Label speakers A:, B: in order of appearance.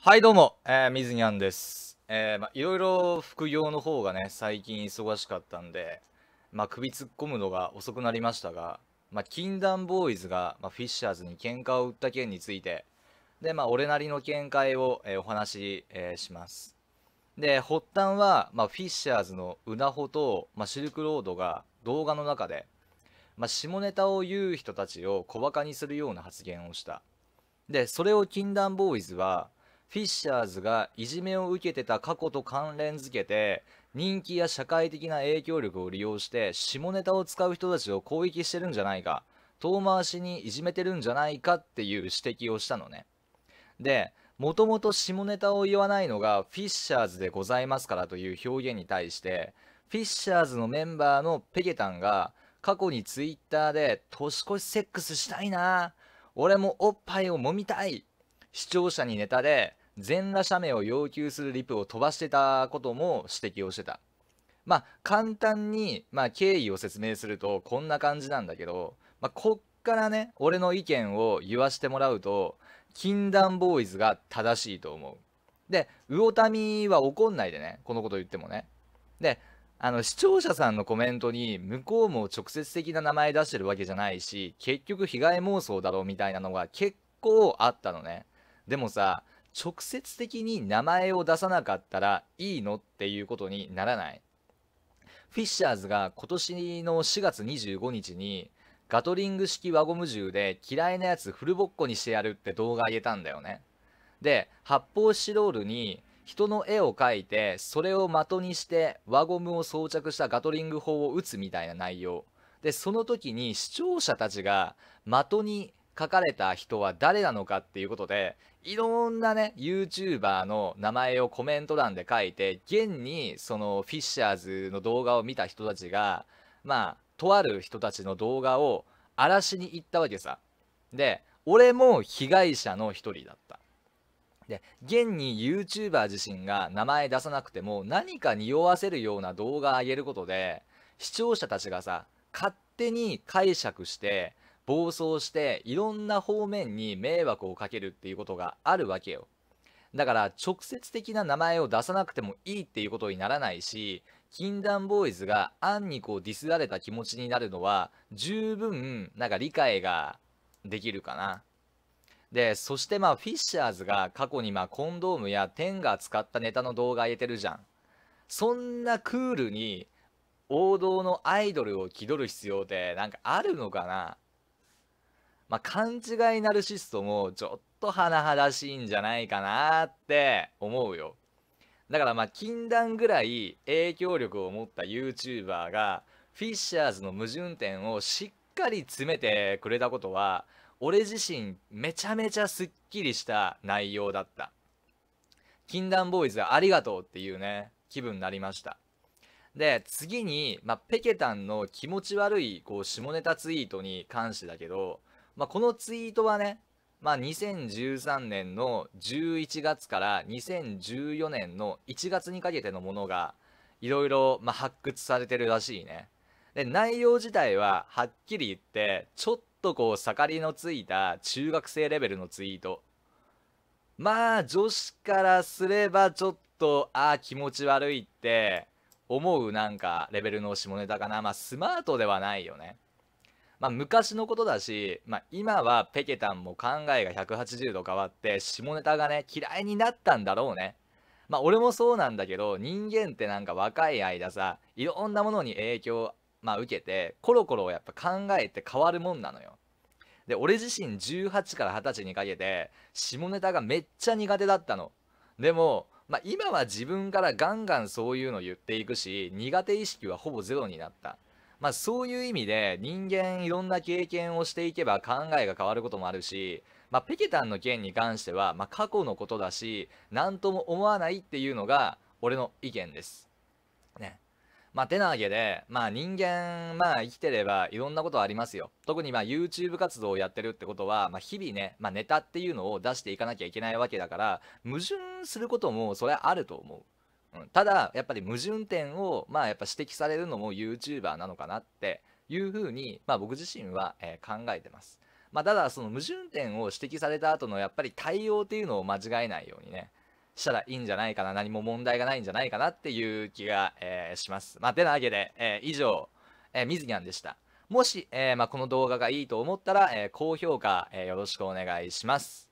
A: はいどうも、えー、水にゃんです。えー、まあ、いろいろ副業の方がね、最近忙しかったんで、まあ、首突っ込むのが遅くなりましたが、まあ、禁断ボーイズが、まあ、フィッシャーズに喧嘩を売った件について、で、まあ、俺なりの見解を、えー、お話し、えー、します。で、発端は、まあ、フィッシャーズのうなほと、まあ、シルクロードが動画の中で、まあ、下ネタを言う人たちを小バカにするような発言をした。で、それを禁断ボーイズは、フィッシャーズがいじめを受けてた過去と関連づけて、人気や社会的な影響力を利用して下ネタを使う人たちを攻撃してるんじゃないか遠回しにいじめてるんじゃないかっていう指摘をしたのねでもともと下ネタを言わないのがフィッシャーズでございますからという表現に対してフィッシャーズのメンバーのペケタンが過去にツイッターで年越しセックスしたいな俺もおっぱいを揉みたい視聴者にネタで全裸写メを要求するリプを飛ばしてたことも指摘をしてた。まあ、簡単に、まあ、経緯を説明するとこんな感じなんだけど、まあ、こっからね俺の意見を言わしてもらうと禁断ボーイズが正しいと思うで魚民は怒んないでねこのこと言ってもねであの視聴者さんのコメントに向こうも直接的な名前出してるわけじゃないし結局被害妄想だろうみたいなのが結構あったのねでもさ直接的に名前を出さなかったらいいのっていうことにならない。フィッシャーズが今年の4月25日にガトリング式輪ゴム銃で嫌いなやつフルボッコにしてやるって動画上げたんだよね。で、発泡スチロールに人の絵を描いてそれを的にして輪ゴムを装着したガトリング砲を撃つみたいな内容。で、その時に視聴者たちが的に書かれた人は誰なのかっていうことでいろんなね YouTuber の名前をコメント欄で書いて現にそのフィッシャーズの動画を見た人たちがまあとある人たちの動画を荒らしに行ったわけさで俺も被害者の一人だったで現に YouTuber 自身が名前出さなくても何か匂わせるような動画を上げることで視聴者たちがさ勝手に解釈して暴走していろんな方面に迷惑をかけるっていうことがあるわけよだから直接的な名前を出さなくてもいいっていうことにならないし禁断ボーイズが暗にこうディスられた気持ちになるのは十分なんか理解ができるかなでそしてまあフィッシャーズが過去にまあコンドームやテンガ使ったネタの動画入れてるじゃんそんなクールに王道のアイドルを気取る必要ってなんかあるのかなまあ、勘違いナルシストもちょっと甚だしいんじゃないかなって思うよ。だからまあ禁断ぐらい影響力を持った YouTuber がフィッシャーズの矛盾点をしっかり詰めてくれたことは俺自身めちゃめちゃすっきりした内容だった。禁断ボーイズありがとうっていうね気分になりました。で次に、まあ、ペケタンの気持ち悪いこう下ネタツイートに関してだけどまあ、このツイートはね、まあ、2013年の11月から2014年の1月にかけてのものがいろいろ発掘されてるらしいね。で内容自体ははっきり言ってちょっとこう盛りのついた中学生レベルのツイート。まあ女子からすればちょっとああ気持ち悪いって思うなんかレベルの下ネタかな。まあスマートではないよね。まあ、昔のことだし、まあ、今はペケタンも考えが180度変わって下ネタがね嫌いになったんだろうねまあ俺もそうなんだけど人間ってなんか若い間さいろんなものに影響、まあ、受けてコロコロやっぱ考えて変わるもんなのよで俺自身18から20歳にかけて下ネタがめっちゃ苦手だったのでも、まあ、今は自分からガンガンそういうの言っていくし苦手意識はほぼゼロになったまあ、そういう意味で人間いろんな経験をしていけば考えが変わることもあるし、まあ、ペケタンの件に関しては、まあ、過去のことだし何とも思わないっていうのが俺の意見です。ね。まあ、てなわけで、まあ、人間、まあ、生きてればいろんなことありますよ。特に、まあ、YouTube 活動をやってるってことは、まあ、日々ね、まあ、ネタっていうのを出していかなきゃいけないわけだから、矛盾することもそれはあると思う。ただやっぱり矛盾点をまあやっぱ指摘されるのも YouTuber なのかなっていうふうに、まあ、僕自身は、えー、考えてます。まあ、ただその矛盾点を指摘された後のやっぱり対応っていうのを間違えないようにねしたらいいんじゃないかな何も問題がないんじゃないかなっていう気が、えー、します。まあ、てなわけで、えー、以上、えー、みずにゃんでした。もし、えまあ、この動画がいいと思ったら、え高評価、えよろしくお願いします。